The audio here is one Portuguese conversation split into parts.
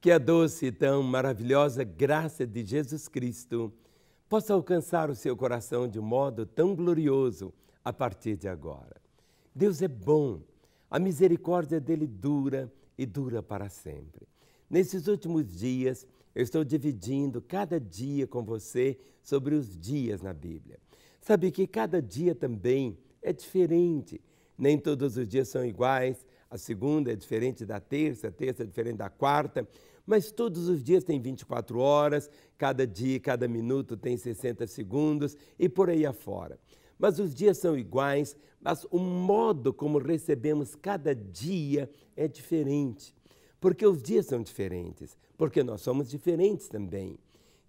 Que a doce e tão maravilhosa graça de Jesus Cristo possa alcançar o seu coração de modo tão glorioso a partir de agora. Deus é bom, a misericórdia dele dura e dura para sempre. Nesses últimos dias, eu estou dividindo cada dia com você sobre os dias na Bíblia. Sabe que cada dia também é diferente, nem todos os dias são iguais, a segunda é diferente da terça, a terça é diferente da quarta, mas todos os dias tem 24 horas, cada dia, cada minuto tem 60 segundos e por aí afora. Mas os dias são iguais, mas o modo como recebemos cada dia é diferente. Porque os dias são diferentes, porque nós somos diferentes também.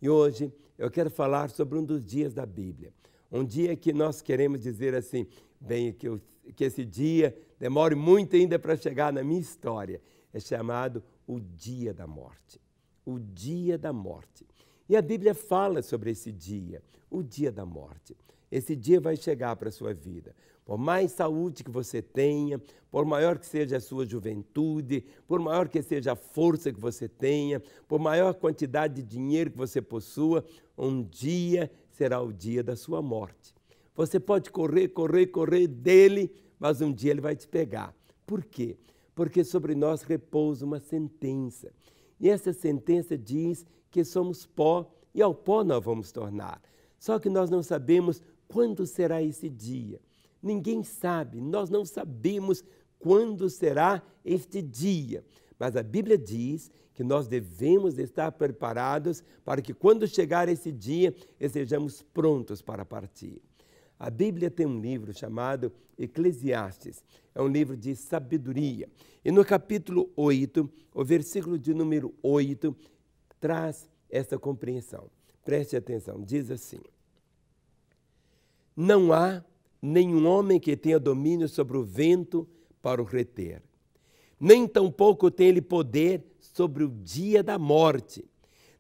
E hoje eu quero falar sobre um dos dias da Bíblia. Um dia que nós queremos dizer assim: bem, que eu que esse dia demore muito ainda para chegar na minha história. É chamado o dia da morte. O dia da morte. E a Bíblia fala sobre esse dia, o dia da morte. Esse dia vai chegar para a sua vida. Por mais saúde que você tenha, por maior que seja a sua juventude, por maior que seja a força que você tenha, por maior quantidade de dinheiro que você possua, um dia será o dia da sua morte. Você pode correr, correr, correr dele, mas um dia ele vai te pegar. Por quê? Porque sobre nós repousa uma sentença. E essa sentença diz que somos pó e ao pó nós vamos tornar. Só que nós não sabemos quando será esse dia. Ninguém sabe, nós não sabemos quando será este dia. Mas a Bíblia diz que nós devemos estar preparados para que quando chegar esse dia, estejamos prontos para partir. A Bíblia tem um livro chamado Eclesiastes, é um livro de sabedoria. E no capítulo 8, o versículo de número 8 traz essa compreensão. Preste atenção, diz assim: Não há nenhum homem que tenha domínio sobre o vento para o reter, nem tampouco tem ele poder sobre o dia da morte,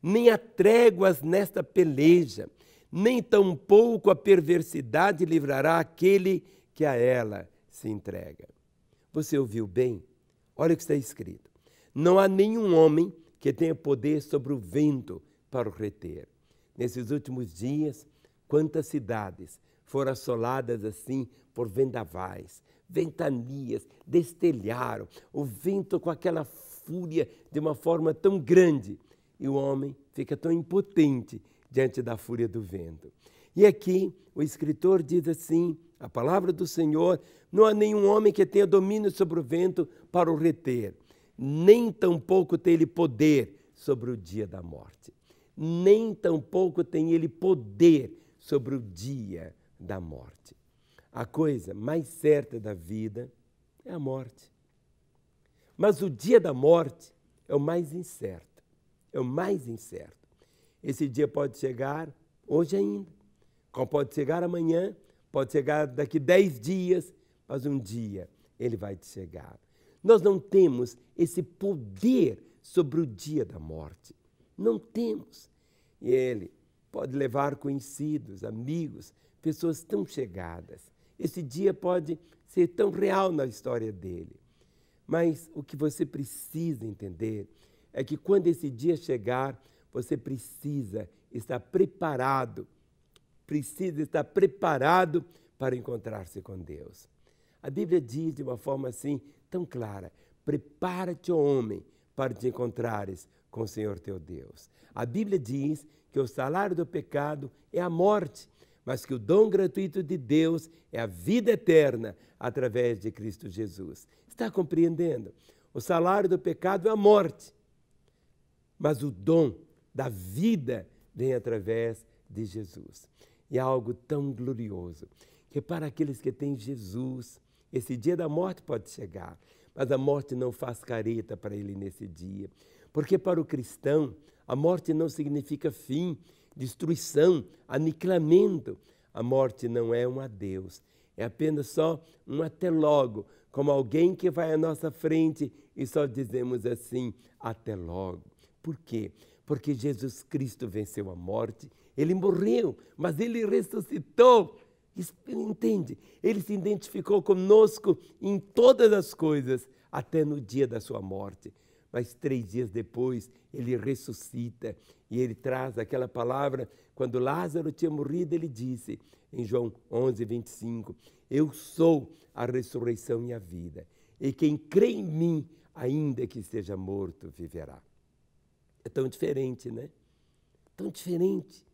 nem há tréguas nesta peleja nem tampouco a perversidade livrará aquele que a ela se entrega. Você ouviu bem? Olha o que está escrito. Não há nenhum homem que tenha poder sobre o vento para o reter. Nesses últimos dias, quantas cidades foram assoladas assim por vendavais, ventanias, destelharam, o vento com aquela fúria de uma forma tão grande, e o homem fica tão impotente diante da fúria do vento. E aqui o escritor diz assim: a palavra do Senhor, não há nenhum homem que tenha domínio sobre o vento para o reter, nem tampouco tem ele poder sobre o dia da morte. Nem tampouco tem ele poder sobre o dia da morte. A coisa mais certa da vida é a morte. Mas o dia da morte é o mais incerto. É o mais incerto. Esse dia pode chegar hoje ainda, como pode chegar amanhã, pode chegar daqui dez dias, mas um dia ele vai te chegar. Nós não temos esse poder sobre o dia da morte. Não temos. E ele pode levar conhecidos, amigos, pessoas tão chegadas. Esse dia pode ser tão real na história dele. Mas o que você precisa entender é que quando esse dia chegar, você precisa estar preparado, precisa estar preparado para encontrar-se com Deus. A Bíblia diz de uma forma assim tão clara: prepara-te, homem, para te encontrares com o Senhor teu Deus. A Bíblia diz que o salário do pecado é a morte, mas que o dom gratuito de Deus é a vida eterna através de Cristo Jesus. Está compreendendo? O salário do pecado é a morte, mas o dom da vida vem através de Jesus. E é algo tão glorioso que para aqueles que têm Jesus, esse dia da morte pode chegar, mas a morte não faz careta para ele nesse dia. Porque para o cristão, a morte não significa fim, destruição, aniquilamento. A morte não é um adeus, é apenas só um até logo, como alguém que vai à nossa frente e só dizemos assim, até logo. Por quê? porque Jesus Cristo venceu a morte, ele morreu, mas ele ressuscitou. Entende? Ele se identificou conosco em todas as coisas, até no dia da sua morte. Mas três dias depois, ele ressuscita e ele traz aquela palavra. Quando Lázaro tinha morrido, ele disse em João 11, 25: Eu sou a ressurreição e a vida, e quem crê em mim, ainda que esteja morto, viverá é tão diferente, né? Tão diferente.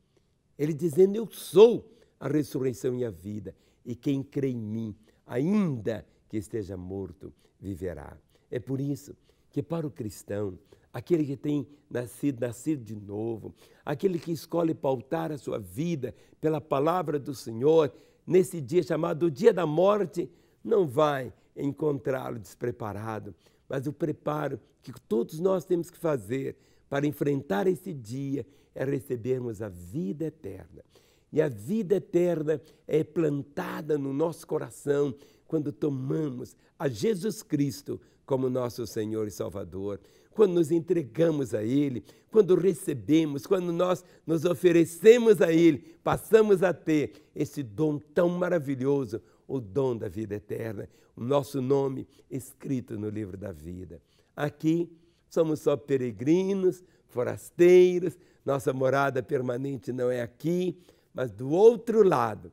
Ele dizendo: Eu sou a ressurreição e a vida, e quem crê em mim, ainda que esteja morto, viverá. É por isso que para o cristão, aquele que tem nascido, nascido de novo, aquele que escolhe pautar a sua vida pela palavra do Senhor, nesse dia chamado dia da morte, não vai encontrá-lo despreparado, mas o preparo que todos nós temos que fazer para enfrentar esse dia é recebermos a vida eterna. E a vida eterna é plantada no nosso coração quando tomamos a Jesus Cristo como nosso Senhor e Salvador, quando nos entregamos a Ele, quando recebemos, quando nós nos oferecemos a Ele, passamos a ter esse dom tão maravilhoso, o dom da vida eterna, o nosso nome escrito no livro da vida. Aqui, somos só peregrinos, forasteiros, nossa morada permanente não é aqui, mas do outro lado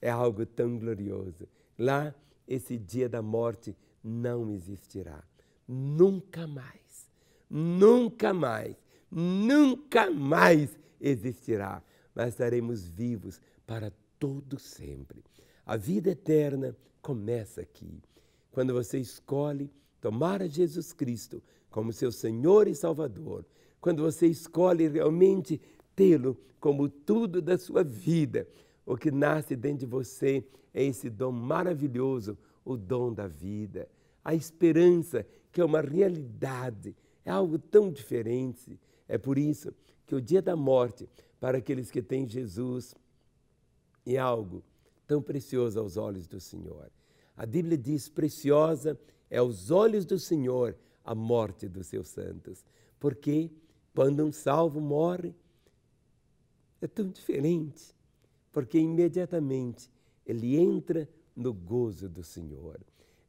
é algo tão glorioso. Lá, esse dia da morte não existirá. Nunca mais, nunca mais, nunca mais existirá. Mas estaremos vivos para todo sempre. A vida eterna começa aqui, quando você escolhe tomar a Jesus Cristo como seu Senhor e Salvador, quando você escolhe realmente tê-lo como tudo da sua vida, o que nasce dentro de você é esse dom maravilhoso, o dom da vida, a esperança que é uma realidade, é algo tão diferente. É por isso que o dia da morte, para aqueles que têm Jesus, é algo tão precioso aos olhos do Senhor. A Bíblia diz: preciosa é aos olhos do Senhor a morte dos seus santos. Porque quando um salvo morre, é tão diferente, porque imediatamente ele entra no gozo do Senhor.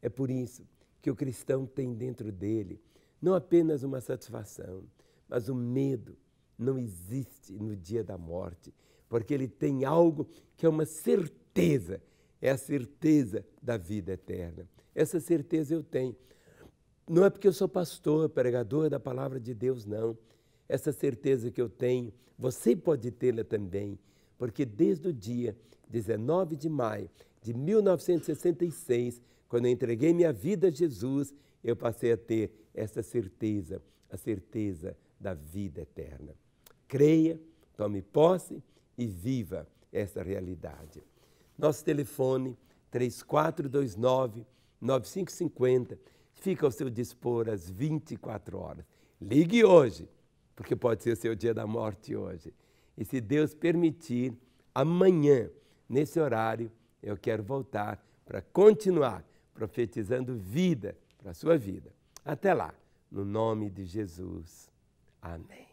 É por isso que o cristão tem dentro dele não apenas uma satisfação, mas o medo não existe no dia da morte, porque ele tem algo que é uma certeza é a certeza da vida eterna. Essa certeza eu tenho. Não é porque eu sou pastor, pregador da palavra de Deus, não. Essa certeza que eu tenho, você pode tê-la também, porque desde o dia 19 de maio de 1966, quando eu entreguei minha vida a Jesus, eu passei a ter essa certeza, a certeza da vida eterna. Creia, tome posse e viva essa realidade. Nosso telefone 3429 9550 fica ao seu dispor às 24 horas. Ligue hoje, porque pode ser o seu dia da morte hoje. E se Deus permitir, amanhã, nesse horário, eu quero voltar para continuar profetizando vida para a sua vida. Até lá, no nome de Jesus. Amém.